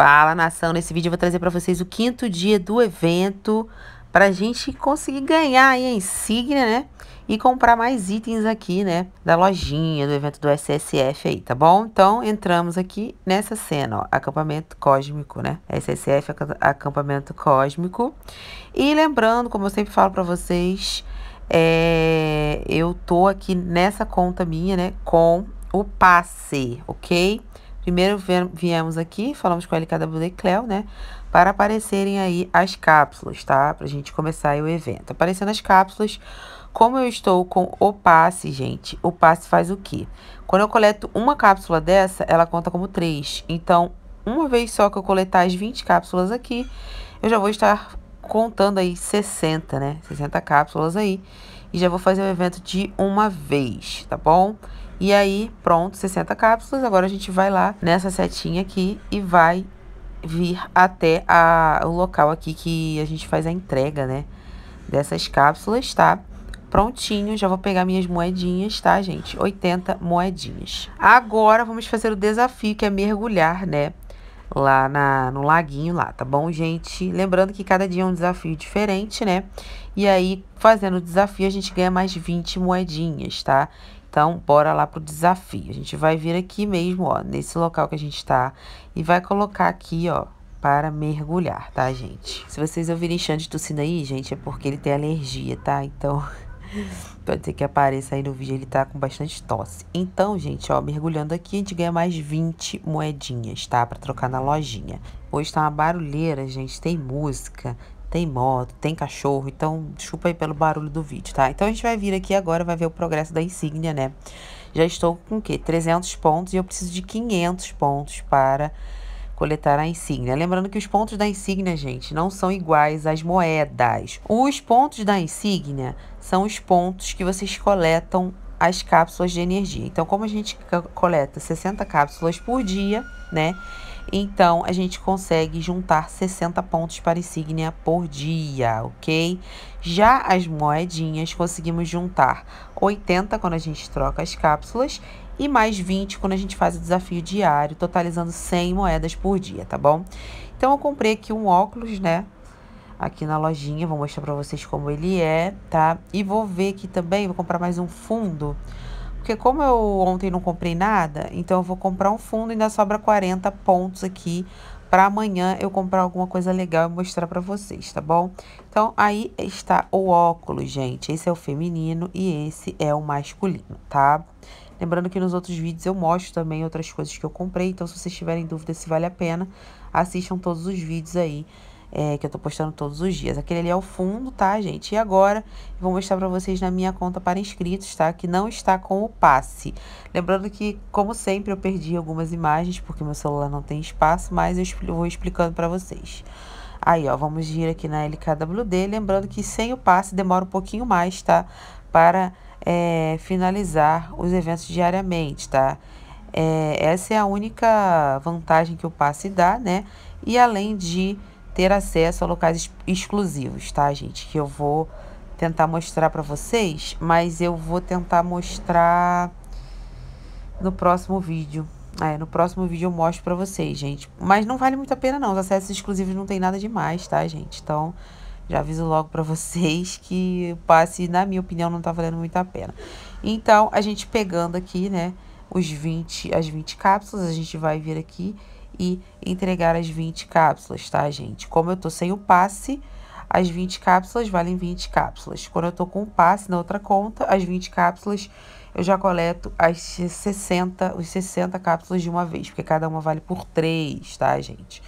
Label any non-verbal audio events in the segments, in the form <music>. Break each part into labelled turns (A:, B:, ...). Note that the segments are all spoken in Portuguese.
A: Fala, nação! Nesse vídeo eu vou trazer para vocês o quinto dia do evento para a gente conseguir ganhar aí a insígnia, né? E comprar mais itens aqui, né? Da lojinha, do evento do SSF aí, tá bom? Então, entramos aqui nessa cena, ó. Acampamento Cósmico, né? SSF, Acampamento Cósmico. E lembrando, como eu sempre falo para vocês, é... eu tô aqui nessa conta minha, né? Com o passe, ok? Ok? Primeiro viemos aqui, falamos com a LKW e Cleo, né? Para aparecerem aí as cápsulas, tá? Pra gente começar aí o evento. Aparecendo as cápsulas, como eu estou com o passe, gente, o passe faz o quê? Quando eu coleto uma cápsula dessa, ela conta como três. Então, uma vez só que eu coletar as 20 cápsulas aqui, eu já vou estar contando aí 60, né? 60 cápsulas aí. E já vou fazer o evento de uma vez, tá bom? Tá bom? E aí, pronto, 60 cápsulas. Agora a gente vai lá nessa setinha aqui e vai vir até a, o local aqui que a gente faz a entrega, né? Dessas cápsulas, tá? Prontinho, já vou pegar minhas moedinhas, tá, gente? 80 moedinhas. Agora vamos fazer o desafio que é mergulhar, né? lá na, no laguinho lá, tá bom, gente? Lembrando que cada dia é um desafio diferente, né? E aí, fazendo o desafio, a gente ganha mais 20 moedinhas, tá? Então, bora lá pro desafio. A gente vai vir aqui mesmo, ó, nesse local que a gente tá, e vai colocar aqui, ó, para mergulhar, tá, gente? Se vocês ouvirem Xande tossindo aí, gente, é porque ele tem alergia, tá? Então... <laughs> Pode ser que apareça aí no vídeo, ele tá com bastante tosse. Então, gente, ó, mergulhando aqui, a gente ganha mais 20 moedinhas, tá? Pra trocar na lojinha. Hoje tá uma barulheira, gente, tem música, tem moto, tem cachorro, então chupa aí pelo barulho do vídeo, tá? Então a gente vai vir aqui agora, vai ver o progresso da insígnia, né? Já estou com o quê? 300 pontos e eu preciso de 500 pontos para coletar a insígnia. Lembrando que os pontos da insígnia, gente, não são iguais às moedas. Os pontos da insígnia são os pontos que vocês coletam as cápsulas de energia. Então, como a gente coleta 60 cápsulas por dia, né? Então, a gente consegue juntar 60 pontos para insígnia por dia, ok? Já as moedinhas, conseguimos juntar 80 quando a gente troca as cápsulas e mais 20 quando a gente faz o desafio diário, totalizando 100 moedas por dia, tá bom? Então, eu comprei aqui um óculos, né? aqui na lojinha, vou mostrar pra vocês como ele é, tá? E vou ver aqui também, vou comprar mais um fundo, porque como eu ontem não comprei nada, então eu vou comprar um fundo, e ainda sobra 40 pontos aqui para amanhã eu comprar alguma coisa legal e mostrar para vocês, tá bom? Então, aí está o óculos, gente. Esse é o feminino e esse é o masculino, tá? Lembrando que nos outros vídeos eu mostro também outras coisas que eu comprei, então se vocês tiverem dúvida se vale a pena, assistam todos os vídeos aí é, que eu tô postando todos os dias. Aquele ali é o fundo, tá, gente? E agora, vou mostrar pra vocês na minha conta para inscritos, tá? Que não está com o passe. Lembrando que, como sempre, eu perdi algumas imagens, porque meu celular não tem espaço, mas eu vou explicando pra vocês. Aí, ó, vamos vir aqui na LKWD, lembrando que sem o passe demora um pouquinho mais, tá? Para é, finalizar os eventos diariamente, tá? É, essa é a única vantagem que o passe dá, né? E além de ter acesso a locais exclusivos, tá, gente? Que eu vou tentar mostrar para vocês, mas eu vou tentar mostrar no próximo vídeo. É, no próximo vídeo eu mostro pra vocês, gente. Mas não vale muito a pena, não. Os acessos exclusivos não tem nada demais, tá, gente? Então, já aviso logo pra vocês que o passe, na minha opinião, não tá valendo muito a pena. Então, a gente pegando aqui, né, os 20, as 20 cápsulas, a gente vai vir aqui e entregar as 20 cápsulas, tá, gente? Como eu tô sem o passe, as 20 cápsulas valem 20 cápsulas. Quando eu tô com o passe na outra conta, as 20 cápsulas eu já coleto as 60, os 60 cápsulas de uma vez, porque cada uma vale por 3, tá, gente?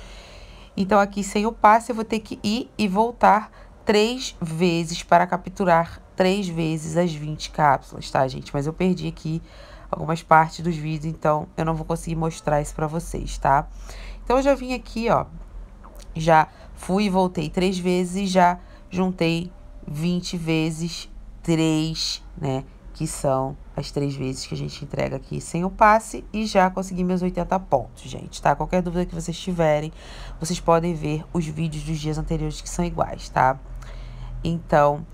A: Então aqui sem o passe eu vou ter que ir e voltar três vezes para capturar três vezes as 20 cápsulas, tá, gente? Mas eu perdi aqui algumas partes dos vídeos, então eu não vou conseguir mostrar isso pra vocês, tá? Então eu já vim aqui, ó, já fui e voltei três vezes, já juntei 20 vezes três, né, que são as três vezes que a gente entrega aqui sem o passe e já consegui meus 80 pontos, gente, tá? Qualquer dúvida que vocês tiverem, vocês podem ver os vídeos dos dias anteriores que são iguais, tá? Então,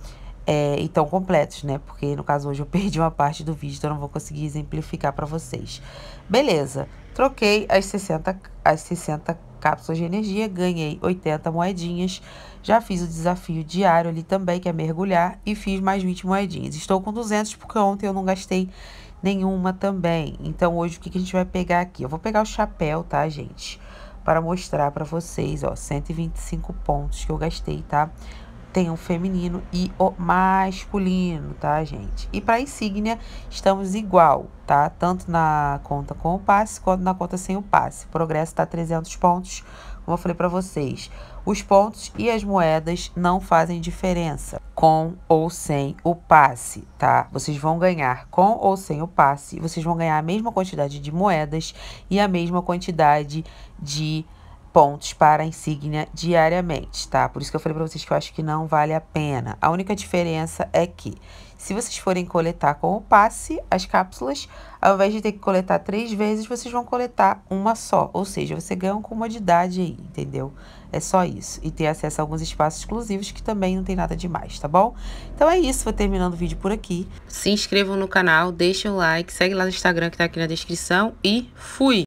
A: é, e tão completos, né? Porque no caso hoje eu <laughs> perdi uma parte do vídeo, então não vou conseguir exemplificar para vocês. Beleza, troquei as 60, as 60 cápsulas de energia, ganhei 80 moedinhas. Já fiz o desafio diário ali também, que é mergulhar, e fiz mais 20 moedinhas. Estou com 200 porque ontem eu não gastei nenhuma também. Então hoje o que, que a gente vai pegar aqui? Eu vou pegar o chapéu, tá, gente? Para mostrar para vocês, ó, 125 pontos que eu gastei, tá? Tá? tem o feminino e o masculino, tá, gente? E para insígnia, estamos igual, tá? Tanto na conta com o passe, quanto na conta sem o passe. O progresso está 300 pontos, como eu falei para vocês. Os pontos e as moedas não fazem diferença com ou sem o passe, tá? Vocês vão ganhar com ou sem o passe, vocês vão ganhar a mesma quantidade de moedas e a mesma quantidade de pontos para a insígnia diariamente, tá? Por isso que eu falei para vocês que eu acho que não vale a pena. A única diferença é que se vocês forem coletar com o passe as cápsulas, ao invés de ter que coletar três vezes, vocês vão coletar uma só. Ou seja, você ganha uma comodidade aí, entendeu? É só isso. E ter acesso a alguns espaços exclusivos que também não tem nada demais, tá bom? Então é isso, vou terminando o vídeo por aqui. Se inscrevam no canal, deixem o like, segue lá no Instagram que tá aqui na descrição e fui!